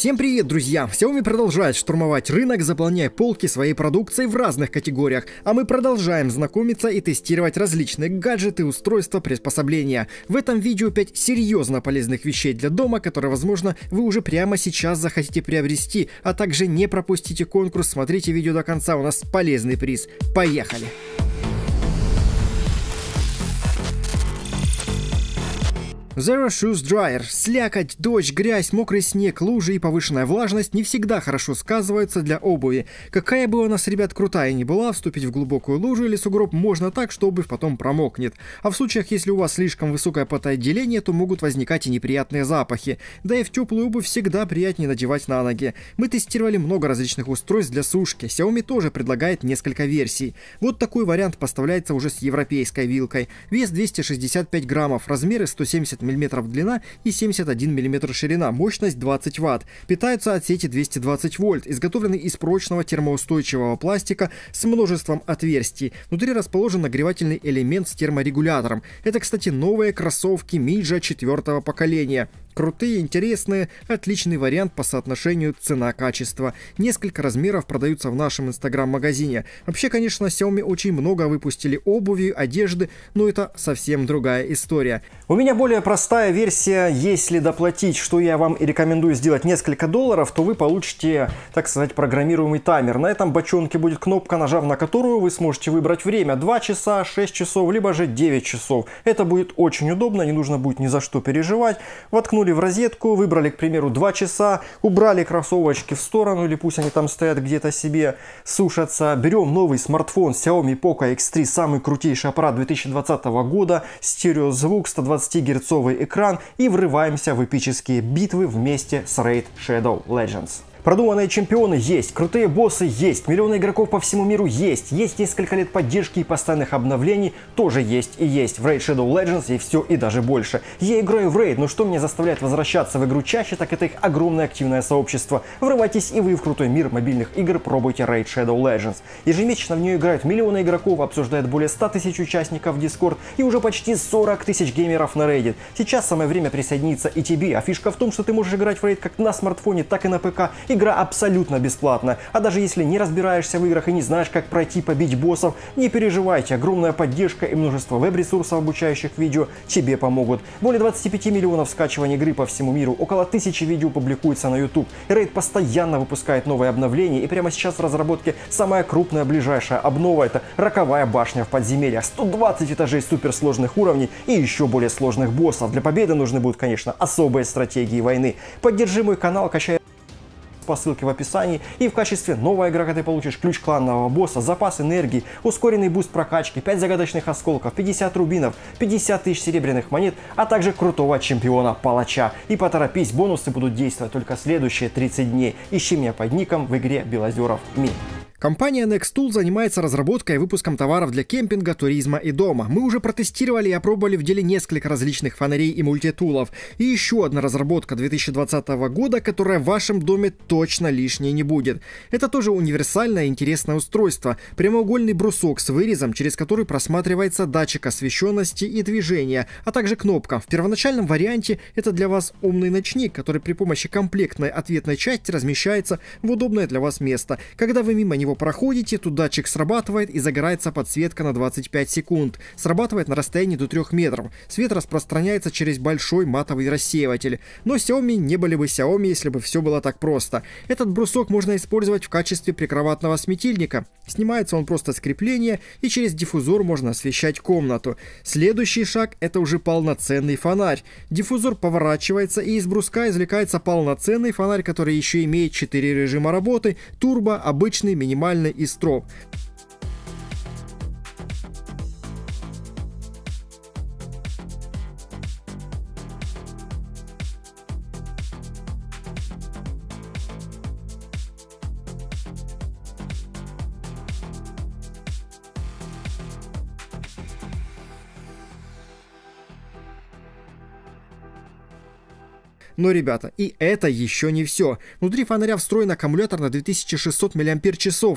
Всем привет, друзья! Xiaomi продолжает штурмовать рынок, заполняя полки своей продукцией в разных категориях, а мы продолжаем знакомиться и тестировать различные гаджеты, устройства, приспособления. В этом видео 5 серьезно полезных вещей для дома, которые, возможно, вы уже прямо сейчас захотите приобрести, а также не пропустите конкурс, смотрите видео до конца, у нас полезный приз. Поехали! Zero Shoes Dryer. Слякоть, дождь, грязь, мокрый снег, лужи и повышенная влажность не всегда хорошо сказываются для обуви. Какая бы у нас, ребят, крутая ни была, вступить в глубокую лужу или сугроб можно так, что обувь потом промокнет. А в случаях, если у вас слишком высокое потоотделение, то могут возникать и неприятные запахи. Да и в теплую обувь всегда приятнее надевать на ноги. Мы тестировали много различных устройств для сушки. Xiaomi тоже предлагает несколько версий. Вот такой вариант поставляется уже с европейской вилкой. Вес 265 граммов, размеры 170 120 мм длина и 71 мм ширина, мощность 20 Вт. Питаются от сети 220 вольт, изготовлены из прочного термоустойчивого пластика с множеством отверстий. Внутри расположен нагревательный элемент с терморегулятором. Это, кстати, новые кроссовки Миджа четвертого поколения. Крутые, интересные, отличный вариант по соотношению цена-качество. Несколько размеров продаются в нашем инстаграм-магазине. Вообще, конечно, Xiaomi очень много выпустили обуви, одежды, но это совсем другая история. У меня более простая версия, если доплатить, что я вам и рекомендую сделать несколько долларов, то вы получите, так сказать, программируемый таймер. На этом бочонке будет кнопка, нажав на которую вы сможете выбрать время 2 часа, 6 часов, либо же 9 часов. Это будет очень удобно, не нужно будет ни за что переживать. Воткнуть воткнули в розетку, выбрали, к примеру, 2 часа, убрали кроссовочки в сторону, или пусть они там стоят где-то себе, сушатся. Берем новый смартфон Xiaomi Poco X3, самый крутейший аппарат 2020 года, стереозвук, 120-герцовый экран и врываемся в эпические битвы вместе с Raid Shadow Legends. Продуманные чемпионы есть, крутые боссы есть, миллионы игроков по всему миру есть, есть несколько лет поддержки и постоянных обновлений, тоже есть и есть. В Raid Shadow Legends и все, и даже больше. Я играю в Raid, но что меня заставляет возвращаться в игру чаще, так это их огромное активное сообщество. Врывайтесь и вы в крутой мир мобильных игр, пробуйте Raid Shadow Legends. Ежемесячно в нее играют миллионы игроков, обсуждают более 100 тысяч участников Discord и уже почти 40 тысяч геймеров на Reddit. Сейчас самое время присоединиться и тебе, а фишка в том, что ты можешь играть в Raid как на смартфоне, так и на ПК, Игра абсолютно бесплатна. А даже если не разбираешься в играх и не знаешь, как пройти побить боссов, не переживайте, огромная поддержка и множество веб-ресурсов, обучающих видео, тебе помогут. Более 25 миллионов скачиваний игры по всему миру, около тысячи видео публикуется на YouTube. Рейд постоянно выпускает новые обновления, и прямо сейчас в разработке самая крупная ближайшая обнова — это роковая башня в подземельях, 120 этажей суперсложных уровней и еще более сложных боссов. Для победы нужны будут, конечно, особые стратегии войны. Поддержи мой канал, качай по ссылке в описании. И в качестве нового игрока ты получишь ключ кланного босса, запас энергии, ускоренный буст прокачки, 5 загадочных осколков, 50 рубинов, 50 тысяч серебряных монет, а также крутого чемпиона палача. И поторопись, бонусы будут действовать только следующие 30 дней. Ищи меня под ником в игре Белозеров Ми. Компания Nextool занимается разработкой и выпуском товаров для кемпинга, туризма и дома. Мы уже протестировали и опробовали в деле несколько различных фонарей и мультитулов. И еще одна разработка 2020 года, которая в вашем доме точно лишней не будет. Это тоже универсальное интересное устройство. Прямоугольный брусок с вырезом, через который просматривается датчик освещенности и движения, а также кнопка. В первоначальном варианте это для вас умный ночник, который при помощи комплектной ответной части размещается в удобное для вас место. Когда вы мимо него его проходите, тут датчик срабатывает и загорается подсветка на 25 секунд. Срабатывает на расстоянии до 3 метров. Свет распространяется через большой матовый рассеиватель. Но Xiaomi не были бы Xiaomi, если бы все было так просто. Этот брусок можно использовать в качестве прикроватного светильника. Снимается он просто с крепления и через диффузор можно освещать комнату. Следующий шаг это уже полноценный фонарь. Диффузор поворачивается и из бруска извлекается полноценный фонарь, который еще имеет 4 режима работы, турбо, обычный, минимальный минимальной из троп. Но, ребята, и это еще не все. Внутри фонаря встроен аккумулятор на 2600 мАч.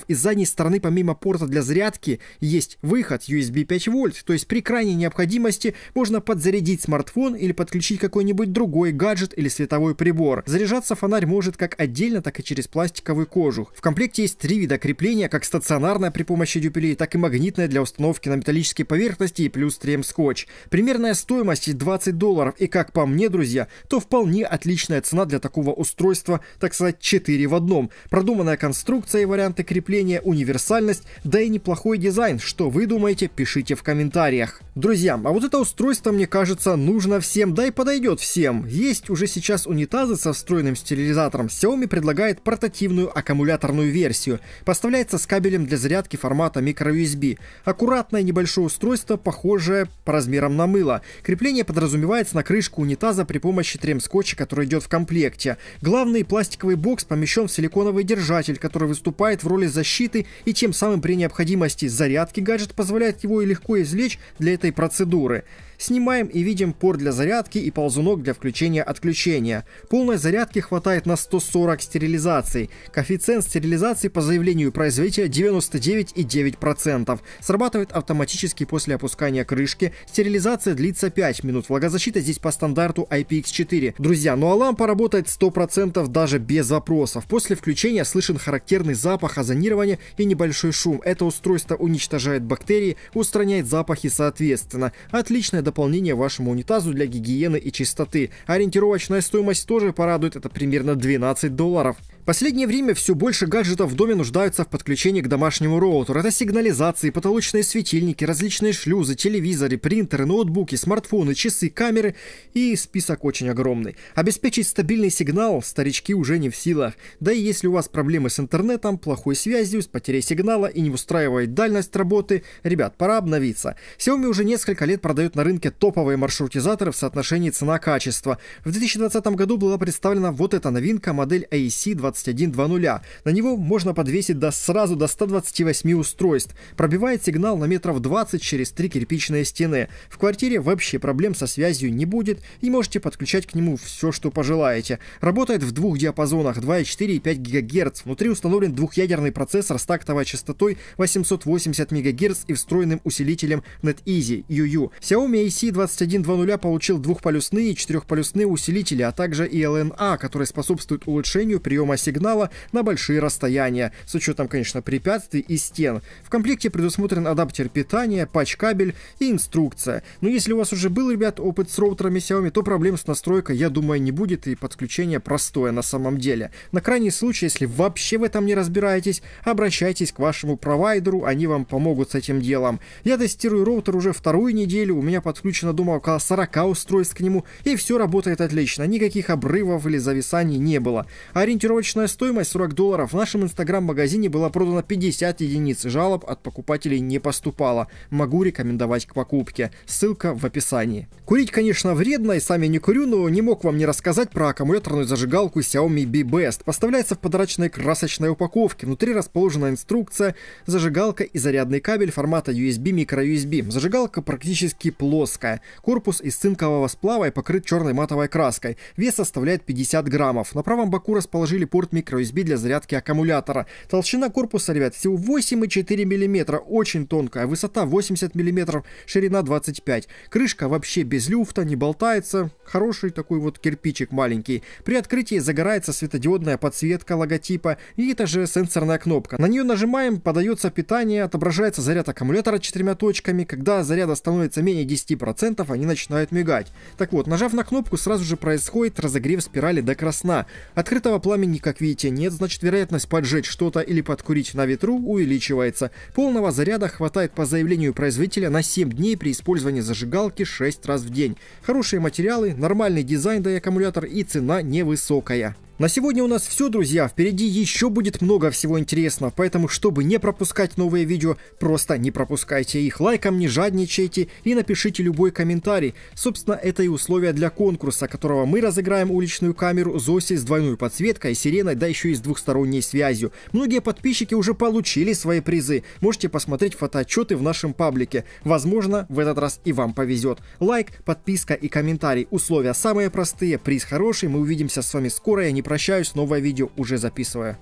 Из задней стороны, помимо порта для зарядки, есть выход USB 5 вольт. То есть при крайней необходимости можно подзарядить смартфон или подключить какой-нибудь другой гаджет или световой прибор. Заряжаться фонарь может как отдельно, так и через пластиковый кожух. В комплекте есть три вида крепления, как стационарное при помощи дюпелей, так и магнитное для установки на металлические поверхности и плюс трем скотч. Примерная стоимость 20 долларов. И как по мне, друзья, то вполне отличная цена для такого устройства, так сказать, 4 в одном. Продуманная конструкция и варианты крепления, универсальность, да и неплохой дизайн. Что вы думаете, пишите в комментариях. Друзья, а вот это устройство, мне кажется, нужно всем, да и подойдет всем. Есть уже сейчас унитазы со встроенным стерилизатором. Xiaomi предлагает портативную аккумуляторную версию. Поставляется с кабелем для зарядки формата microUSB. Аккуратное небольшое устройство, похожее по размерам на мыло. Крепление подразумевается на крышку унитаза при помощи трем скотча передачи, который идет в комплекте. Главный пластиковый бокс помещен в силиконовый держатель, который выступает в роли защиты и тем самым при необходимости зарядки гаджет позволяет его и легко извлечь для этой процедуры. Снимаем и видим пор для зарядки и ползунок для включения-отключения. Полной зарядки хватает на 140 стерилизаций. Коэффициент стерилизации по заявлению производителя 99,9%. Срабатывает автоматически после опускания крышки. Стерилизация длится 5 минут. Влагозащита здесь по стандарту IPX4. Друзья, нельзя, но лампа работает 100% даже без вопросов. После включения слышен характерный запах озонирования и небольшой шум. Это устройство уничтожает бактерии, устраняет запахи соответственно. Отличное дополнение вашему унитазу для гигиены и чистоты. Ориентировочная стоимость тоже порадует, это примерно 12 долларов. Последнее время все больше гаджетов в доме нуждаются в подключении к домашнему роутеру. Это сигнализации, потолочные светильники, различные шлюзы, телевизоры, принтеры, ноутбуки, смартфоны, часы, камеры и список очень огромный. Обеспечить стабильный сигнал старички уже не в силах. Да и если у вас проблемы с интернетом, плохой связью, с потерей сигнала и не устраивает дальность работы, ребят, пора обновиться. Xiaomi уже несколько лет продает на рынке топовые маршрутизаторы в соотношении цена-качество. В 2020 году была представлена вот эта новинка, модель AC20 21.00. На него можно подвесить до, сразу до 128 устройств. Пробивает сигнал на метров 20 через три кирпичные стены. В квартире вообще проблем со связью не будет и можете подключать к нему все, что пожелаете. Работает в двух диапазонах 2,4 и 5 ГГц. Внутри установлен двухъядерный процессор с тактовой частотой 880 МГц и встроенным усилителем NetEasy UU. Xiaomi AC2120 получил двухполюсные и четырехполюсные усилители, а также ELNA, который способствует улучшению приема сигнала на большие расстояния, с учетом, конечно, препятствий и стен. В комплекте предусмотрен адаптер питания, патч-кабель и инструкция. Но если у вас уже был, ребят, опыт с роутерами Xiaomi, то проблем с настройкой, я думаю, не будет, и подключение простое на самом деле. На крайний случай, если вообще в этом не разбираетесь, обращайтесь к вашему провайдеру, они вам помогут с этим делом. Я тестирую роутер уже вторую неделю, у меня подключено, думаю, около 40 устройств к нему, и все работает отлично, никаких обрывов или зависаний не было. Ориентировочно Рыночная стоимость 40 долларов. В нашем инстаграм-магазине было продано 50 единиц. Жалоб от покупателей не поступало. Могу рекомендовать к покупке. Ссылка в описании. Курить, конечно, вредно, и сами не курю, но не мог вам не рассказать про аккумуляторную зажигалку Xiaomi Mi Best. Поставляется в подарочной красочной упаковке. Внутри расположена инструкция, зажигалка и зарядный кабель формата USB microUSB. Зажигалка практически плоская. Корпус из цинкового сплава и покрыт черной матовой краской. Вес составляет 50 граммов. На правом боку расположили порт порт microUSB для зарядки аккумулятора. Толщина корпуса, ребят, всего 8,4 мм, очень тонкая, высота 80 мм, ширина 25. Крышка вообще без люфта, не болтается, хороший такой вот кирпичик маленький. При открытии загорается светодиодная подсветка логотипа и это же сенсорная кнопка. На нее нажимаем, подается питание, отображается заряд аккумулятора четырьмя точками. Когда заряда становится менее 10%, они начинают мигать. Так вот, нажав на кнопку, сразу же происходит разогрев спирали до красна. Открытого пламени, как как видите, нет, значит вероятность поджечь что-то или подкурить на ветру увеличивается. Полного заряда хватает по заявлению производителя на 7 дней при использовании зажигалки 6 раз в день. Хорошие материалы, нормальный дизайн, да и аккумулятор и цена невысокая. На сегодня у нас все, друзья. Впереди еще будет много всего интересного, поэтому, чтобы не пропускать новые видео, просто не пропускайте их лайком, не жадничайте и напишите любой комментарий. Собственно, это и условия для конкурса, которого мы разыграем уличную камеру Зоси с двойной подсветкой, сиреной, да еще и с двухсторонней связью. Многие подписчики уже получили свои призы. Можете посмотреть фотоотчеты в нашем паблике. Возможно, в этот раз и вам повезет. Лайк, подписка и комментарий. Условия самые простые, приз хороший. Мы увидимся с вами скоро. Я не прощаюсь, новое видео уже записываю.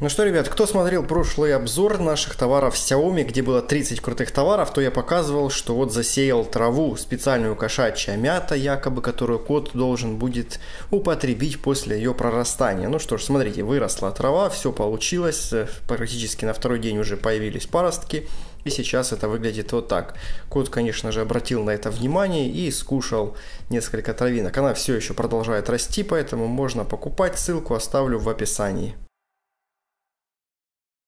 Ну что, ребят, кто смотрел прошлый обзор наших товаров в Xiaomi, где было 30 крутых товаров, то я показывал, что вот засеял траву, специальную кошачья мята, якобы, которую кот должен будет употребить после ее прорастания. Ну что ж, смотрите, выросла трава, все получилось, э, практически на второй день уже появились паростки, и сейчас это выглядит вот так. Кот, конечно же, обратил на это внимание и скушал несколько травинок. Она все еще продолжает расти, поэтому можно покупать. Ссылку оставлю в описании.